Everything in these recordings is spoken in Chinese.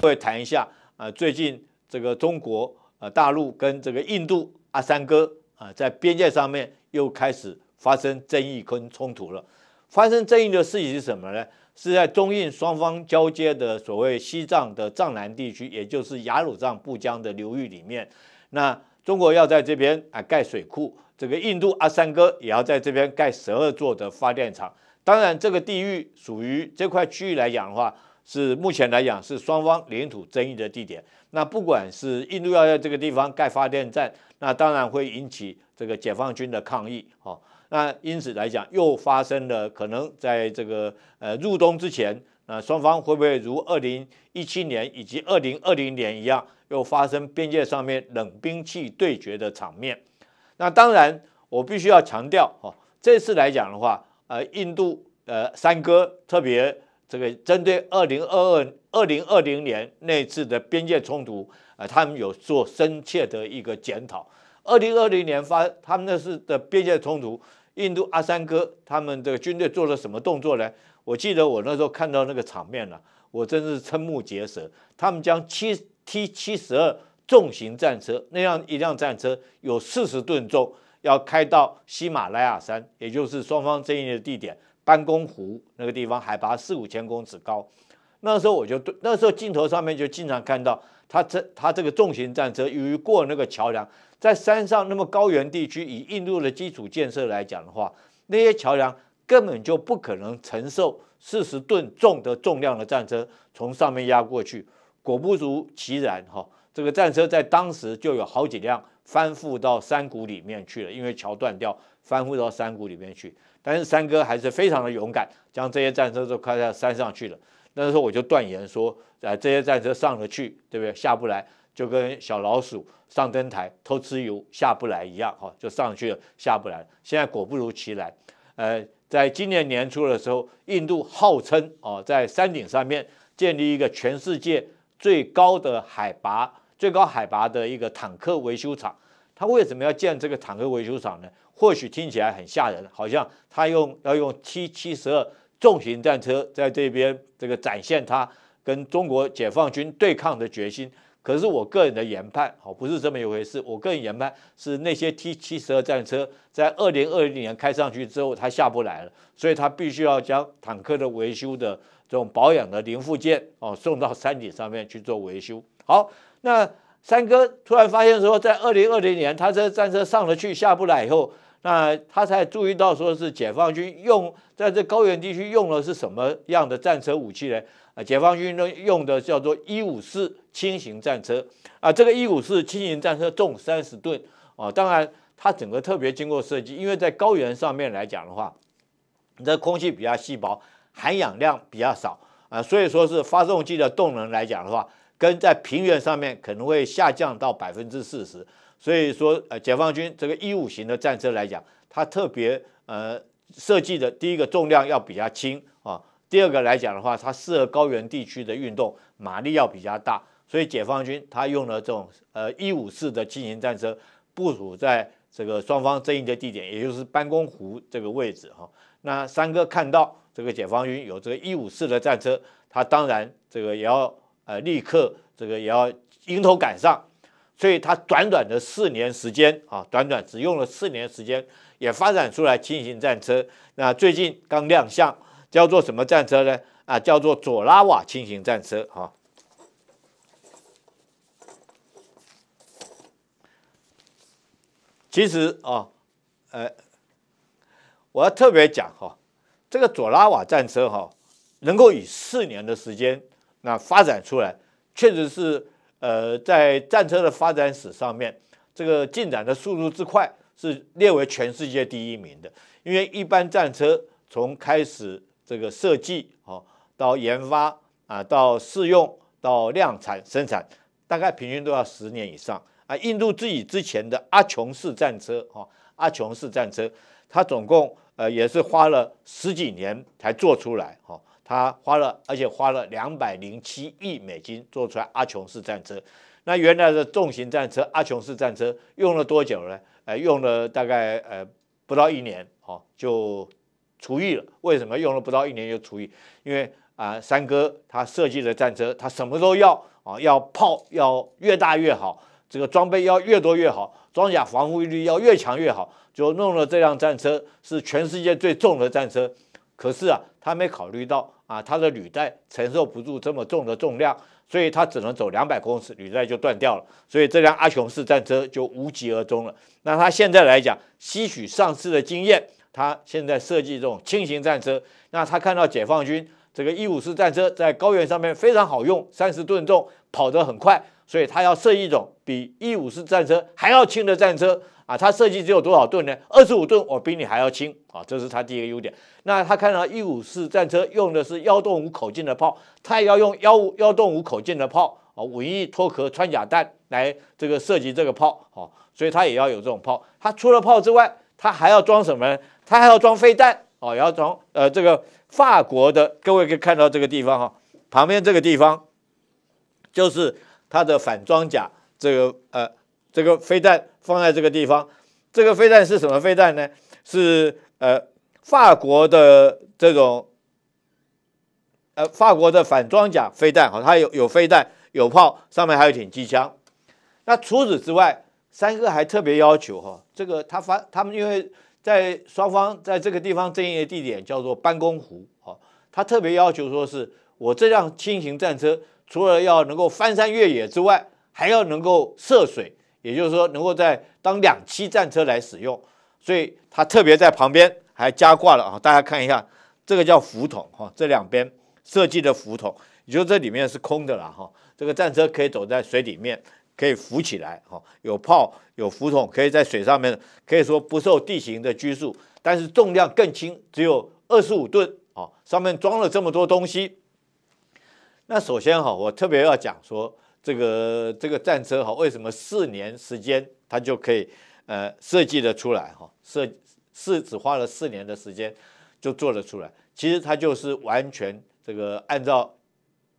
各位谈一下啊，最近这个中国啊大陆跟这个印度阿三哥啊，在边界上面又开始发生争议跟冲突了。发生争议的事情是什么呢？是在中印双方交接的所谓西藏的藏南地区，也就是雅鲁藏布江的流域里面。那中国要在这边啊盖水库，这个印度阿三哥也要在这边盖十二座的发电厂。当然，这个地域属于这块区域来讲的话。是目前来讲是双方领土争议的地点。那不管是印度要在这个地方盖发电站，那当然会引起这个解放军的抗议。哈，那因此来讲，又发生了可能在这个呃入冬之前，那双方会不会如二零一七年以及二零二零年一样，又发生边界上面冷兵器对决的场面？那当然，我必须要强调哈，这次来讲的话，呃，印度呃三哥特别。这个针对二零二二二零二零年那次的边界冲突，啊，他们有做深切的一个检讨。二零二零年发他们那次的边界冲突，印度阿三哥他们的军队做了什么动作呢？我记得我那时候看到那个场面了，我真是瞠目结舌。他们将七 T 七十二重型战车那样一辆战车有四十吨重，要开到喜马拉雅山，也就是双方争议的地点。三公湖那个地方海拔四五千公尺高，那时候我就对，那时候镜头上面就经常看到它这它这个重型战车由于过那个桥梁，在山上那么高原地区，以印度的基础建设来讲的话，那些桥梁根本就不可能承受四十吨重的重量的战车从上面压过去。果不如其然哈，这个战车在当时就有好几辆翻覆到山谷里面去了，因为桥断掉，翻覆到山谷里面去。但是三哥还是非常的勇敢，将这些战车都开到山上去了。那时候我就断言说，呃，这些战车上得去，对不对？下不来，就跟小老鼠上灯台偷吃油下不来一样，哈，就上去了下不来。现在果不如其来，呃，在今年年初的时候，印度号称哦，在山顶上面建立一个全世界最高的海拔、最高海拔的一个坦克维修厂。他为什么要建这个坦克维修厂呢？或许听起来很吓人，好像他用要用 T 七十二重型战车在这边这个展现他跟中国解放军对抗的决心。可是我个人的研判，哦，不是这么一回事。我个人研判是那些 T 七十二战车在二零二零年开上去之后，它下不来了，所以它必须要将坦克的维修的这种保养的零附件哦送到山顶上面去做维修。好，那三哥突然发现说，在二零二零年他这战车上得去下不来以后。那他才注意到，说是解放军用在这高原地区用的是什么样的战车武器呢？啊，解放军用用的叫做一五四轻型战车啊，这个一五四轻型战车重三十吨啊，当然它整个特别经过设计，因为在高原上面来讲的话，你的空气比较稀薄，含氧量比较少啊，所以说是发动机的动能来讲的话，跟在平原上面可能会下降到百分之四十。所以说，呃，解放军这个一五型的战车来讲，它特别呃设计的，第一个重量要比较轻啊；第二个来讲的话，它适合高原地区的运动，马力要比较大。所以解放军它用了这种呃一五式的轻型战车，部署在这个双方争议的地点，也就是班公湖这个位置哈。那三哥看到这个解放军有这个一五式的战车，他当然这个也要呃立刻这个也要迎头赶上。所以它短短的四年时间啊，短短只用了四年时间，也发展出来轻型战车。那最近刚亮相，叫做什么战车呢？啊，叫做佐拉瓦轻型战车啊。其实啊，呃，我要特别讲哈，这个佐拉瓦战车哈，能够以四年的时间那发展出来，确实是。呃，在战车的发展史上面，这个进展的速度之快是列为全世界第一名的。因为一般战车从开始这个设计哈，到研发啊，到试用到量产生产，大概平均都要十年以上啊。印度自己之前的阿琼式战车哈，阿琼式战车，它总共呃也是花了十几年才做出来哈。他花了，而且花了两百零七亿美金做出来阿琼式战车。那原来的重型战车阿琼式战车用了多久呢？呃，用了大概呃不到一年，哦就除役了。为什么用了不到一年就除役？因为啊，三哥他设计的战车，他什么时候要啊？要炮要越大越好，这个装备要越多越好，装甲防护力要越强越好，就弄了这辆战车是全世界最重的战车。可是啊，他没考虑到。啊，它的履带承受不住这么重的重量，所以它只能走两百公尺，履带就断掉了，所以这辆阿琼式战车就无疾而终了。那它现在来讲，吸取上次的经验，它现在设计这种轻型战车。那他看到解放军这个一五式战车在高原上面非常好用，三十吨重，跑得很快。所以他要设一种比一五式战车还要轻的战车啊，他设计只有多少吨呢？二十五吨，我比你还要轻啊，这是他第一个优点。那他看到一五式战车用的是幺洞五口径的炮，他也要用幺五幺洞五口径的炮啊，五翼脱壳穿甲弹来这个设计这个炮啊，所以他也要有这种炮。它除了炮之外，它还要装什么？它还要装飞弹哦，也要装呃这个法国的。各位可以看到这个地方哈，旁边这个地方就是。它的反装甲，这个呃，这个飞弹放在这个地方，这个飞弹是什么飞弹呢？是呃法国的这种，呃法国的反装甲飞弹哈，它有有飞弹，有炮，上面还有一挺机枪。那除此之外，三哥还特别要求哈，这个他发他们因为在双方在这个地方争议的地点叫做班公湖哈，他特别要求说是我这辆轻型战车。除了要能够翻山越野之外，还要能够涉水，也就是说，能够在当两栖战车来使用。所以它特别在旁边还加挂了啊，大家看一下，这个叫浮筒哈，这两边设计的浮筒，也就这里面是空的了哈。这个战车可以走在水里面，可以浮起来哈。有炮，有浮筒，可以在水上面，可以说不受地形的拘束，但是重量更轻，只有二十五吨啊。上面装了这么多东西。那首先哈，我特别要讲说，这个这个战车哈，为什么四年时间它就可以，呃，设计的出来哈，设是只花了四年的时间就做了出来。其实它就是完全这个按照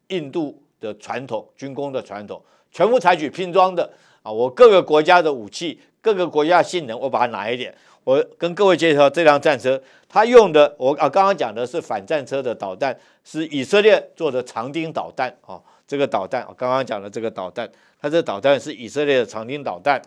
印度。的传统军工的传统全部采取拼装的啊！我各个国家的武器，各个国家性能，我把它拿一点，我跟各位介绍这辆战车，它用的我啊刚刚讲的是反战车的导弹，是以色列做的长钉导弹啊，这个导弹我刚刚讲的这个导弹，它这导弹是以色列的长钉导弹，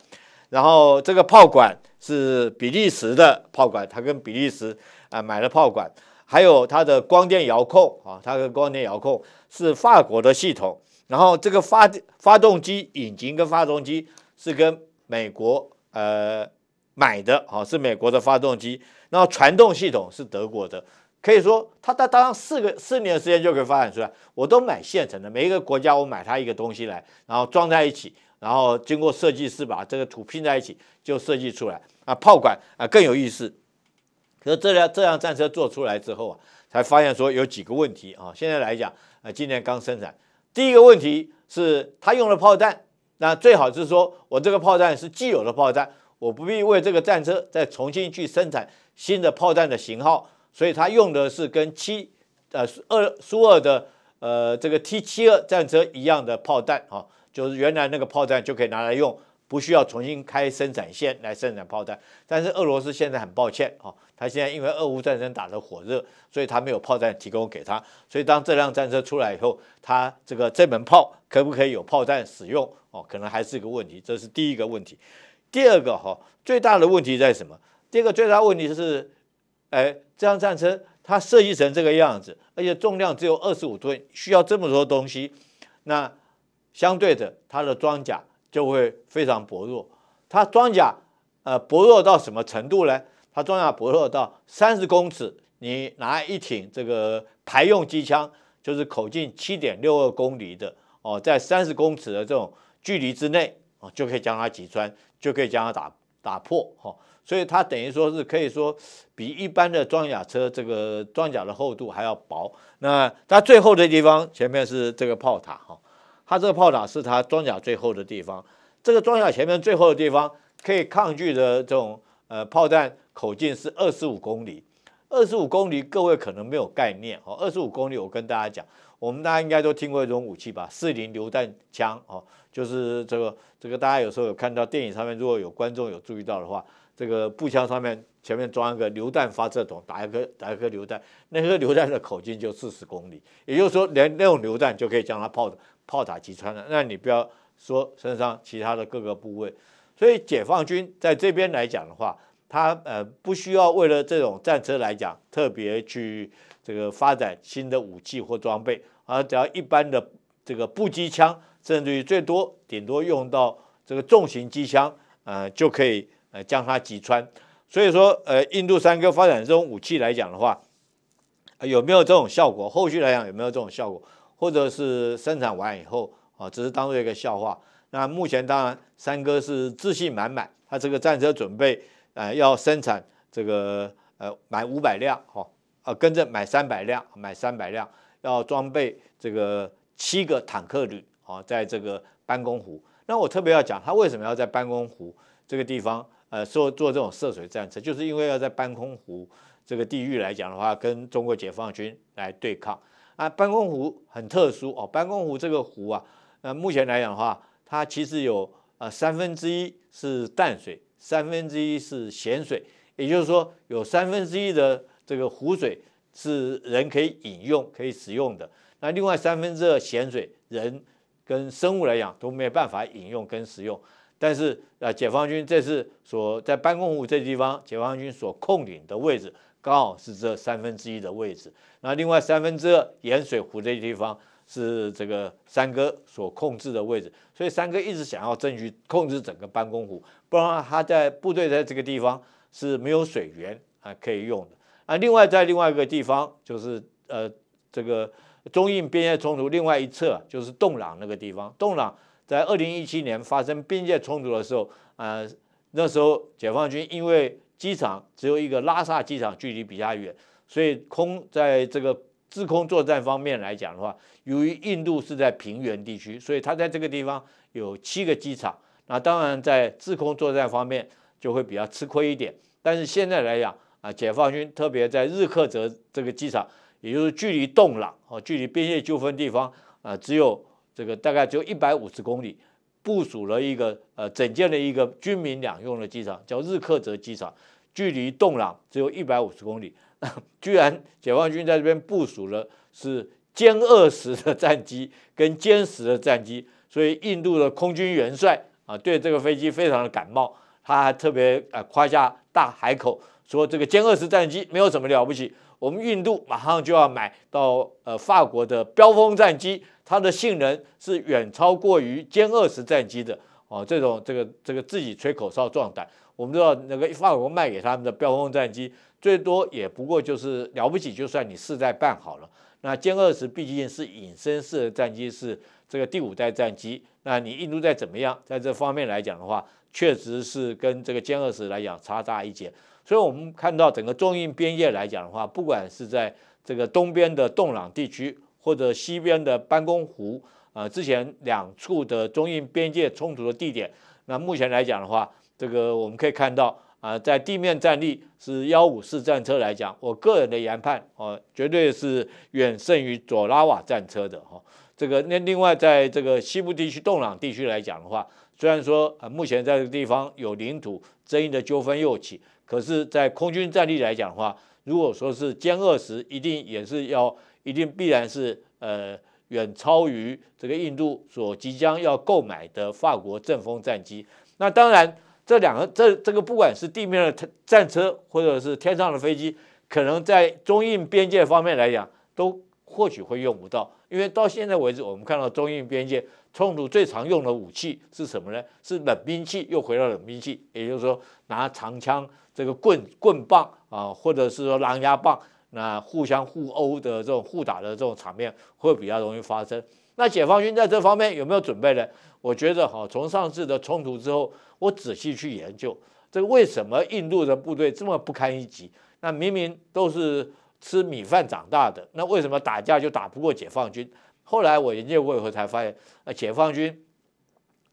然后这个炮管是比利时的炮管，它跟比利时啊买了炮管。还有它的光电遥控啊，它的光电遥控是法国的系统，然后这个发发动机引擎跟发动机是跟美国呃买的啊，是美国的发动机，然后传动系统是德国的，可以说它它当四个四年的时间就可以发展出来，我都买现成的，每一个国家我买它一个东西来，然后装在一起，然后经过设计师把这个图拼在一起就设计出来啊，炮管啊更有意思。那这辆这辆战车做出来之后啊，才发现说有几个问题啊。现在来讲，呃，今年刚生产，第一个问题是它用了炮弹，那最好是说我这个炮弹是既有的炮弹，我不必为这个战车再重新去生产新的炮弹的型号。所以它用的是跟七，呃，苏二苏二的呃这个 T 七二战车一样的炮弹啊，就是原来那个炮弹就可以拿来用。不需要重新开生产线来生产炮弹，但是俄罗斯现在很抱歉啊，他现在因为俄乌战争打得火热，所以他没有炮弹提供给他。所以当这辆战车出来以后，他这个这门炮可不可以有炮弹使用哦？可能还是一个问题，这是第一个问题。第二个哈，最大的问题在什么？第二个最大问题就是，哎，这辆战车它设计成这个样子，而且重量只有二十五吨，需要这么多东西，那相对的它的装甲。就会非常薄弱，它装甲呃薄弱到什么程度呢？它装甲薄弱到三十公尺，你拿一挺这个排用机枪，就是口径七点六二公里的哦，在三十公尺的这种距离之内啊，就可以将它击穿，就可以将它打打破哈。所以它等于说是可以说比一般的装甲车这个装甲的厚度还要薄。那它最厚的地方前面是这个炮塔哈。它这个炮塔是它装甲最厚的地方，这个装甲前面最厚的地方可以抗拒的这种呃炮弹口径是二十五公里，二十五公里各位可能没有概念哦，二十五公里我跟大家讲，我们大家应该都听过一种武器吧，四零榴弹枪哦，就是这个这个大家有时候有看到电影上面，如果有观众有注意到的话，这个步枪上面。前面装一个榴弹发射筒，打一颗打一颗榴弹，那颗榴弹的口径就四十公里，也就是说，连那种榴弹就可以将它炮炮塔击穿了。那你不要说身上其他的各个部位。所以解放军在这边来讲的话，他呃不需要为了这种战车来讲特别去这个发展新的武器或装备，而只要一般的这个步机枪，甚至于最多顶多用到这个重型机枪，呃，就可以呃将它击穿。所以说，呃，印度三哥发展这种武器来讲的话，有没有这种效果？后续来讲有没有这种效果？或者是生产完以后啊，只是当做一个笑话？那目前当然三哥是自信满满，他这个战车准备呃要生产这个呃买五百辆哈，啊跟着买三百辆，买三百辆要装备这个七个坦克旅啊，在这个班公湖。那我特别要讲，他为什么要在班公湖这个地方？呃，做做这种涉水战车，就是因为要在班空湖这个地域来讲的话，跟中国解放军来对抗啊。班公湖很特殊哦，班公湖这个湖啊，那目前来讲的话，它其实有呃三分之一是淡水，三分之一是咸水，也就是说有三分之一的这个湖水是人可以饮用、可以使用的。那另外三分之二咸水，人跟生物来讲都没有办法饮用跟使用。但是啊，解放军这次所在班公湖这地方，解放军所控领的位置刚好是这三分之一的位置。那另外三分之二盐水湖这地方是这个三哥所控制的位置，所以三哥一直想要争取控制整个班公湖，不然他在部队在这个地方是没有水源啊可以用的。啊，另外在另外一个地方就是呃这个中印边界冲突另外一侧就是洞朗那个地方，洞朗。在二零一七年发生边界冲突的时候，呃，那时候解放军因为机场只有一个拉萨机场，距离比较远，所以空在这个制空作战方面来讲的话，由于印度是在平原地区，所以他在这个地方有七个机场，那当然在制空作战方面就会比较吃亏一点。但是现在来讲啊，解放军特别在日喀则这个机场，也就是距离洞朗啊，距离边界纠纷地方啊，只有。这个大概只有一百五十公里，部署了一个呃整建的一个军民两用的机场，叫日喀则机场，距离洞朗只有一百五十公里，居然解放军在这边部署了是歼二十的战机跟歼十的战机，所以印度的空军元帅啊对这个飞机非常的感冒，他还特别啊夸下大海口，说这个歼二十战机没有什么了不起。我们印度马上就要买到呃法国的标风战机，它的性能是远超过于歼二十战机的。哦，这种这个这个自己吹口哨壮胆，我们知道那个法国卖给他们的标风战机，最多也不过就是了不起，就算你事在办好了。那歼二十毕竟是隐身式的战机，是这个第五代战机。那你印度再怎么样，在这方面来讲的话，确实是跟这个歼二十来讲差大一截。所以，我们看到整个中印边界来讲的话，不管是在这个东边的洞朗地区，或者西边的班公湖，呃，之前两处的中印边界冲突的地点，那目前来讲的话，这个我们可以看到，啊，在地面战力是幺五四战车来讲，我个人的研判，哦，绝对是远胜于佐拉瓦战车的哈。这个，那另外在这个西部地区洞朗地区来讲的话。虽然说啊，目前在这个地方有领土争议的纠纷又起，可是，在空军战力来讲的话，如果说是歼二十，一定也是要，一定必然是呃，远超于这个印度所即将要购买的法国阵风战机。那当然，这两个这这个不管是地面的战车，或者是天上的飞机，可能在中印边界方面来讲，都或许会用不到，因为到现在为止，我们看到中印边界。冲突最常用的武器是什么呢？是冷兵器，又回到冷兵器，也就是说拿长枪、这个棍棍棒啊，或者是说狼牙棒，那互相互殴的这种互打的这种场面会比较容易发生。那解放军在这方面有没有准备呢？我觉得哈，从上次的冲突之后，我仔细去研究，这个为什么印度的部队这么不堪一击？那明明都是吃米饭长大的，那为什么打架就打不过解放军？后来我研究过以后才发现，呃，解放军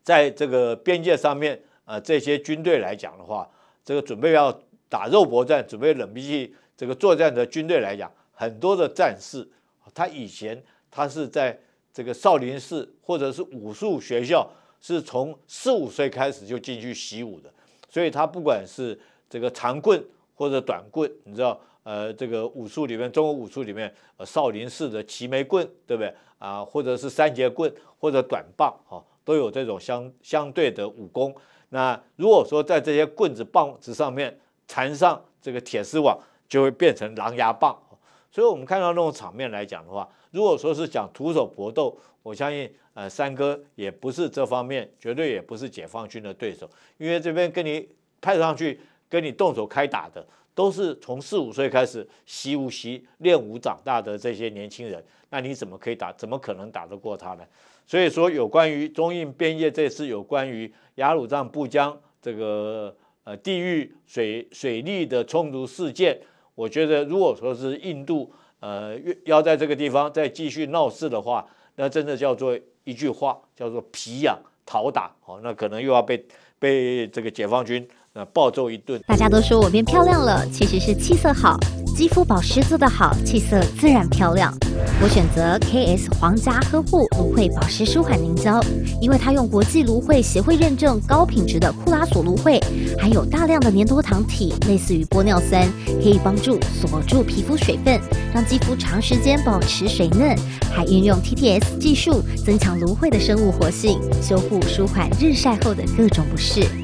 在这个边界上面，呃，这些军队来讲的话，这个准备要打肉搏战、准备冷兵器这个作战的军队来讲，很多的战士，他以前他是在这个少林寺或者是武术学校，是从四五岁开始就进去习武的，所以他不管是这个长棍或者短棍，你知道。呃，这个武术里面，中国武术里面，呃，少林寺的齐眉棍，对不对？啊，或者是三节棍，或者短棒，哈，都有这种相相对的武功。那如果说在这些棍子棒子上面缠上这个铁丝网，就会变成狼牙棒。所以我们看到那种场面来讲的话，如果说是讲徒手搏斗，我相信，呃，三哥也不是这方面，绝对也不是解放军的对手，因为这边跟你派上去跟你动手开打的。都是从四五岁开始习武、习练武长大的这些年轻人，那你怎么可以打？怎么可能打得过他呢？所以说，有关于中印边界这次有关于雅鲁藏布江这个呃地域水水利的冲突事件，我觉得如果说是印度呃要在这个地方再继续闹事的话，那真的叫做一句话，叫做皮痒讨打。哦，那可能又要被被这个解放军。那暴揍一顿，大家都说我变漂亮了，其实是气色好，肌肤保湿做得好，气色自然漂亮。我选择 K S 皇家呵护芦荟保湿舒缓凝胶，因为它用国际芦荟协会认证高品质的库拉索芦荟，含有大量的粘多糖体，类似于玻尿酸，可以帮助锁住皮肤水分，让肌肤长时间保持水嫩。还运用 TTS 技术增强芦荟的生物活性，修复舒缓日晒后的各种不适。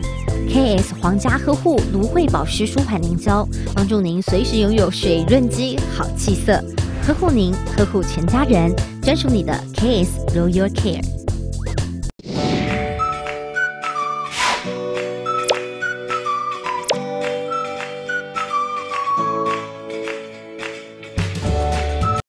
K S 皇家呵护芦荟保湿舒缓凝胶，帮助您随时拥有水润肌好气色，呵护您，呵护全家人，专属你的 K S Royal Care。